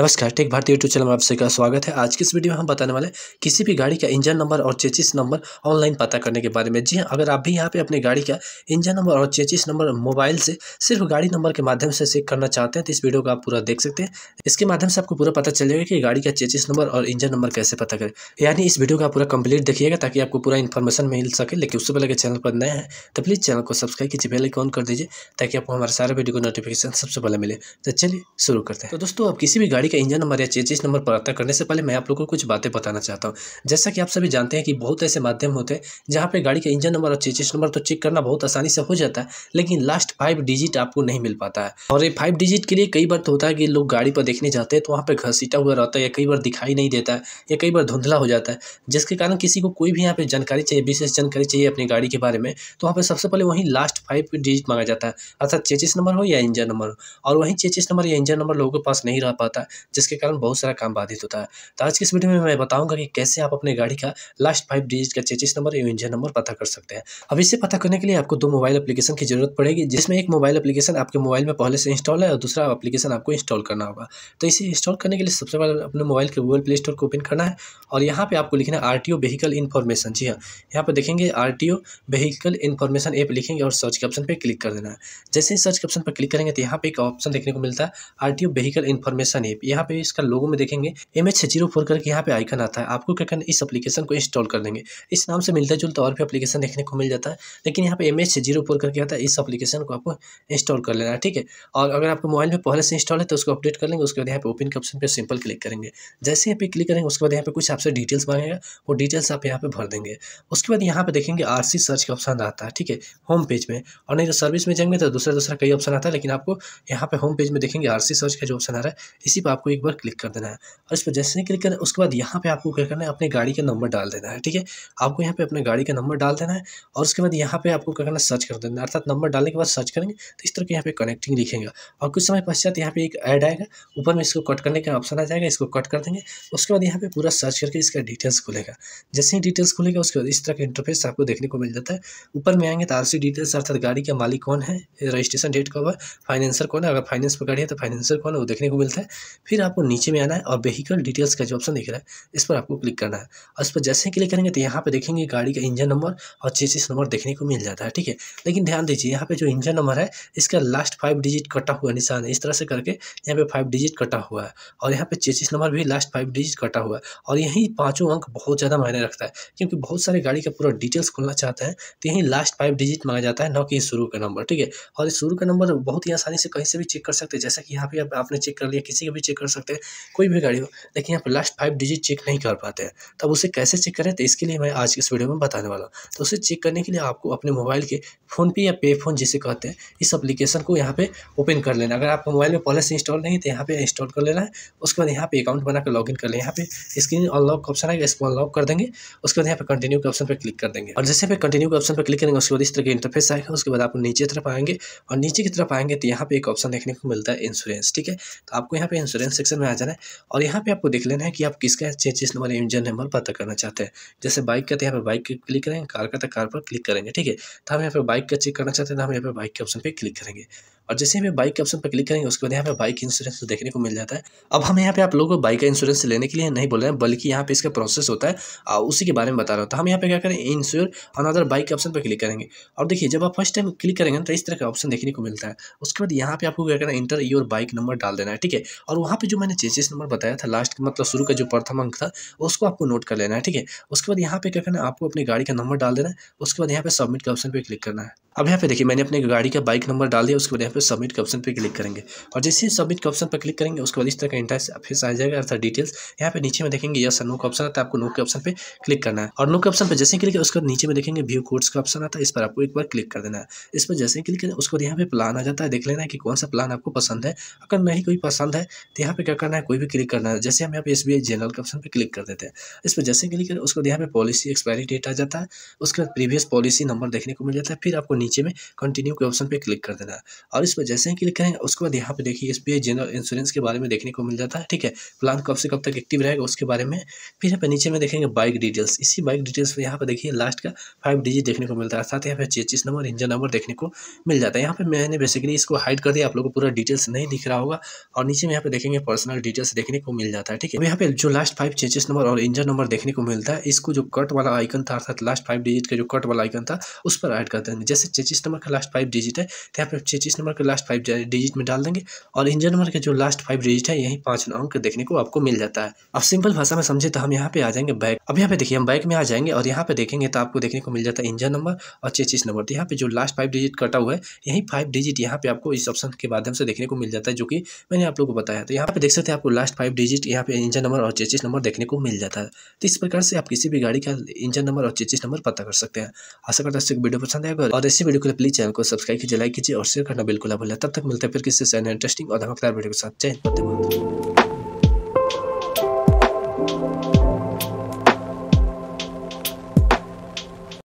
नमस्कार टेक भारतीय YouTube channel में आप सभी का स्वागत है आज की इस वीडियो में हम बताने वाले हैं किसी भी गाड़ी का इंजन नंबर और चेचिस नंबर ऑनलाइन पता करने के बारे में जी हाँ अगर आप भी यहाँ पे अपनी गाड़ी का इंजन नंबर और चेचिस नंबर मोबाइल से सिर्फ गाड़ी नंबर के माध्यम से चेक करना चाहते हैं तो इस वीडियो को आप पूरा देख सकते हैं इसके माध्यम से आपको पूरा पता चलेगा कि गाड़ी का चेचिस नंबर और इंजन नंबर कैसे पता करें यानी इस वीडियो का पूरा कंप्लीट देखिएगा ताकि आपको पूरा इन्फॉर्मेशन मिल सके लेकिन उससे पहले अगर चैनल पर नए हैं तो प्लीज़ चैनल को सब्सक्राइब कीजिए बेल ऑन कर दीजिए ताकि आपको हमारे सारे वीडियो को नोटिफिकेशन सबसे पहले मिले तो चलिए शुरू करते हैं तो दोस्तों आप किसी भी गाड़ी का इंजन नंबर या चेचिस नंबर प्राप्त करने से पहले मैं आप लोगों को कुछ बातें बताना चाहता हूँ जैसा कि आप सभी जानते हैं कि बहुत ऐसे माध्यम होते हैं जहाँ पर गाड़ी का इंजन नंबर और चेचिस नंबर तो चेक करना बहुत आसानी से हो जाता है लेकिन लास्ट फाइव डिजिट आपको नहीं मिल पाता है और ये फाइव डिजिट के लिए कई बार तो होता है कि लोग गाड़ी पर देखने जाते हैं तो वहाँ पर घसीटा हुआ रहता है या कई बार दिखाई नहीं देता है या कई बार धुंधला हो जाता है जिसके कारण किसी को कोई भी यहाँ पर जानकारी चाहिए विशेष जानकारी चाहिए अपनी गाड़ी के बारे में तो वहाँ पर सबसे पहले वहीं लास्ट फाइव डिजिट मांगा जाता है अर्थात चेचिस नंबर हो या इंजन नंबर हो और वहीं चेचिस नंबर या इंजन नंबर लोगों के पास नहीं रह पाता जिसके कारण बहुत सारा काम बाधित होता है तो आज की इस वीडियो में मैं बताऊंगा कि कैसे आप अपनी गाड़ी का लास्ट फाइव डिजिट का चेचिस नंबर या इंजन नंबर पता कर सकते हैं अब इसे पता करने के लिए आपको दो मोबाइल अपलीकेशन की जरूरत पड़ेगी जिसमें एक मोबाइल एप्लीकेशन आपके मोबाइल में पहले से इंस्टॉल है और दूसरा एप्लीकेशन आपको इंस्टॉल करना होगा तो इसे इंस्टॉल करने के लिए सबसे पहले अपने मोबाइल के गूगल प्ले स्टोर को ओपन करना है और यहाँ पर आपको लिखना है R T O vehicle information जी हाँ यहाँ पर देखेंगे R T O vehicle information app लिखेंगे और सर्च के ऑप्शन पर क्लिक कर देना है जैसे ही सर्च के ऑप्शन पर क्लिक करेंगे तो यहाँ पर एक ऑप्शन देखने को मिलता है R T O vehicle information app यहाँ पे इसका लोगो में देखेंगे एम एच जीरो फोर करके यहाँ पे आइकन आता है आपको क्या करना इस एप्लीकेशन को इंस्टॉल कर देंगे इस नाम से मिलता जुलता और भी एप्लीकेशन देखने को मिल जाता है लेकिन यहाँ पे एम एच जीरो फोर करके आता है इस एप्लीकेशन को आपको इंस्टॉल कर लेना है ठीक है और अगर आपके मोबाइल में पहले से इंस्टॉल है तो उसको अपडेट कर लेंगे उसके बाद यहाँ पे ओपन के ऑप्शन पर सिंपल क्लिक करेंगे जैसे यहाँ पे क्लिक करेंगे उसके बाद यहाँ पे कुछ आपसे डिटेल्स मांगेगा वो डिटेल्स आप यहाँ पे भर देंगे उसके बाद यहाँ पे देखेंगे आर सर्च का ऑप्शन आता है ठीक है होम पेज में और नहीं तो सर्विस में जाएंगे तो दूसरा दूसरा कई ऑप्शन आता है लेकिन आपको यहाँ पे होम पेज में देखेंगे आर सर्च का जो ऑप्शन आ रहा है इसी पर आपको एक बार क्लिक कर देना है और इस पर जैसे ही क्लिक करना उसके बाद यहाँ पे आपको क्या करना है अपने गाड़ी का नंबर डाल देना है ठीक है आपको यहाँ पे अपने गाड़ी का नंबर डाल देना है और उसके बाद यहाँ पे आपको क्या करना है सर्च कर देना है अर्थात नंबर डालने के बाद सर्च करेंगे तो इस तरह के यहाँ पे कनेक्टिंग लिखेगा और कुछ समय पश्चात यहाँ पे एक ऐड आएगा ऊपर में इसको कट करने का ऑप्शन आ जाएगा इसको कट कर देंगे उसके बाद यहाँ पे पूरा सर्च करके इसका डिटेल्स खुलेगा जैसे ही डिटेल्स खुलेगा उसके बाद इस तरह का इंटरफेस आपको देखने को मिल जाता है ऊपर में आएंगे तो आर डिटेल्स अर्थात गाड़ी का मालिक कौन है रजिस्ट्रेशन डेट कब है फाइनेंसर कौन है अगर फाइनेंस पर गाड़ी है तो फाइनेंसर कौन है वो देखने को मिलता है फिर आपको नीचे में आना है और व्हीकल डिटेल्स का जो ऑप्शन दिख रहा है इस पर आपको क्लिक करना है और इस पर जैसे ही क्लिक करेंगे तो यहाँ पर देखेंगे गाड़ी का इंजन नंबर और चेसिस नंबर देखने को मिल जाता है ठीक है लेकिन ध्यान दीजिए यहाँ पर जो इंजन नंबर है इसका लास्ट फाइव डिजिट कटा हुआ निशान है इस तरह से करके यहाँ पर फाइव डिजिट कटा हुआ है और यहाँ पर चेसिस नंबर भी लास्ट फाइव डिजिट कटा हुआ है और यही पाँचों अंक बहुत ज़्यादा मायने रखता है क्योंकि बहुत सारे गाड़ी का पूरा डिटेल्स खुलना चाहते हैं तो यहीं लास्ट फाइव डिजिट मांगा जाता है न कि शुरू का नंबर ठीक है और शुरू का नंबर बहुत ही आसानी से कहीं से भी चेक कर सकते हैं जैसा कि यहाँ पे आपने चेक कर लिया किसी का भी चेक चेक कर सकते हैं कोई भी गाड़ी हो लेकिन आप लास्ट फाइव डिजिट चेक नहीं कर पाते हैं तब उसे कैसे चेक करें तो इसके लिए मैं आज इस वीडियो में बताने वाला हूँ तो उसे चेक करने के लिए आपको अपने मोबाइल के फ़ोनपे या पे फोन जिसे कहते हैं इस अपलीकेशन को यहाँ पर ओपन कर लेना अगर आपका मोबाइल में पहले से इंस्टॉल नहीं तो यहाँ पर इंस्टॉल कर लेना है उसके बाद यहाँ पर अकाउंट बनाकर लॉग इन कर लें यहाँ पर स्क्रीन अनलॉक ऑप्शन आएगा इसको अनलॉक कर देंगे उसके बाद यहाँ पर कंटिन्यू के ऑप्शन पर क्लिक कर देंगे और जैसे पे कंटिन्यू के ऑप्शन पर क्लिक करेंगे उसके बाद इस तरह के इंटरफेस आएगा उसके बाद आप नीचे तरफ आएंगे और नीचे की तरफ आएंगे तो यहाँ पे एक ऑप्शन देखने को मिलता है इंश्योरेंस ठीक है तो आपको यहाँ पे इंश्योरेंस बैलेंस सेक्शन में आ जाना है और यहाँ पे आपको देख लेना है कि आप किसका चेचिस नंबर इंजन नंबर पता करना चाहते हैं जैसे बाइक का तो यहाँ पर बाइक पर क्लिक करेंगे कार का तो कार पर क्लिक करेंगे ठीक है तो हम यहाँ पर बाइक का चेक करना चाहते हैं तो हम यहाँ पर बाइक के ऑप्शन पर क्लिक करेंगे और जैसे हमें बाइक के ऑप्शन पर क्लिक करेंगे उसके बाद यहाँ पर बाइक इंश्योरेंस देखने को मिल जाता है अब हम यहाँ पे आप लोगों को बाइक का इंश्योरेंस लेने के लिए नहीं बोल रहे हैं बल्कि यहाँ पे इसका प्रोसेस होता है उसी के बारे में बता रहा हूँ तो हम यहाँ पे क्या करें इंश्योर अनदर बाइक के ऑप्शन पर क्लिक करेंगे और देखिए जब आप फर्स्ट टाइम क्लिक करेंगे तो इस तरह का ऑप्शन देखने को मिलता है उसके बाद यहाँ पे आपको क्या करना है इंटर योर बाइक नंबर डाल देना है ठीक है और वहाँ वहाँ पे जो मैंने चेचिस नंबर बताया था लास्ट मतलब शुरू का जो प्रथम अंक था उसको आपको नोट कर लेना है ठीक है उसके बाद यहाँ पे क्या करना है आपको अपनी गाड़ी का नंबर डाल देना है उसके बाद यहाँ पे सबमिट के ऑप्शन पे क्लिक करना है अब यहाँ पे देखिए मैंने अपने गाड़ी का बाइक नंबर डाल दिया उसके बाद यहाँ पे सबमिट के ऑप्शन पे क्लिक करेंगे और जैसे ही सबमिट के ऑप्शन पर क्लिक करेंगे उसके बाद इस तरह का इंटरेस्ट फिर आ जाएगा अर्थात डिटेल्स यहाँ पे नीचे में देखेंगे यस नो का ऑप्शन आता है आपको नो के ऑप्शन पे क्लिक करना है और नो के ऑप्शन पर जैसे क्लिक उसके बाद नीचे में देखेंगे व्यू कोड्स का ऑप्शन आता है इस पर आपको एक बार क्लिक कर देना है इस पर जैसे क्लिक करें उसके बाद यहाँ पे प्लान आ जाता है देख लेना है कि कौन सा प्लान आपको पसंद है अगर नहीं कोई पसंद है तो यहाँ पे क्या करना है कोई भी क्लिक करना है जैसे हम यहाँ पे एस बी आई जनरल के ऑप्शन पे क्लिक कर देते हैं इस पर जैसे क्लिक करें उसके बाद यहाँ पे पॉलिसी एक्सपायरी डेट आ जाता है उसके बाद प्रीवियस पॉलिसी नंबर देखने को मिल जाता है फिर आपको नीचे में कंटिन्यू के ऑप्शन पर क्लिक कर देना है और इस पर जैसे ही क्लिक करेंगे उसके बाद यहाँ पे देखिए S B I general insurance के बारे में देखने को मिल जाता है ठीक है प्लान कब से कब तक एक्टिव रहेगा उसके बारे में फिर यहाँ पर नीचे में देखेंगे बाइक डिटेल्स इसी बाइक डिटेल्स पर यहाँ पर देखिए लास्ट का फाइव डिजिट देखने को मिलता है साथ यहाँ पे चेचिस नंबर इंजन नंबर देखने को मिल जाता है यहाँ पे मैंने बेसिकली इसको हाइड कर दिया आप लोग को पूरा डिटेल्स नहीं दिख रहा होगा और नीचे में यहाँ पे देखेंगे पर्सनल डिटेल्स देखने को मिल जाता है ठीक है यहाँ पे जो लास्ट फाइव चेंजेस नंबर और इंजन नंबर देखने को मिलता है इसको जो कट वाला आइकन था अर्थात लास्ट फाइव डिजिट का जो कट वाला आइकन था उस पर ऐड कर देंगे जैसे चेचिस नंबर का लास्ट फाइव डिजिट है तो यहाँ पर चेचिस नंबर का लास्ट फाइव डिजिट में डाल देंगे और इंजन नंबर का जो लास्ट फाइव डिजिट है यही पांच अंक देखने को आपको मिल जाता है अब सिंपल भाषा में समझे तो हम यहाँ पे आ जाएंगे बैक अब यहाँ पे देखिए हम बैक में आ जाएंगे और यहाँ पे देखेंगे तो आपको देखने को मिल जाता है इंजन नंबर और चेचिस नंबर तो यहाँ पे जो लास्ट फाइव डिजिट कटा हुआ है यही फाइव डिजिट यहाँ पे आपको इस ऑप्शन के माध्यम से देखने को मिल जाता है जो कि मैंने आप लोगों को बताया तो यहाँ पे देख सकते हैं आपको लास्ट फाइव डिजिट यहाँ पे इंजन नंबर और चेचिस नंबर देखने को मिल जाता है तो इस प्रकार से आप किसी भी गाड़ी का इंजन नंबर और चेचिस नंबर पता कर सकते हैं आशा करता है वीडियो पसंद आएगा और ऐसी वीडियो के लिए प्लीज चैनल को सब्सक्राइब कीजिए लाइक कीजिए और शेयर करना बिल्कुल अब तब तक मिलता है फिर किसी से इंटरेस्टिंग और धमकदार वीडियो के साथ जय धन्यवाद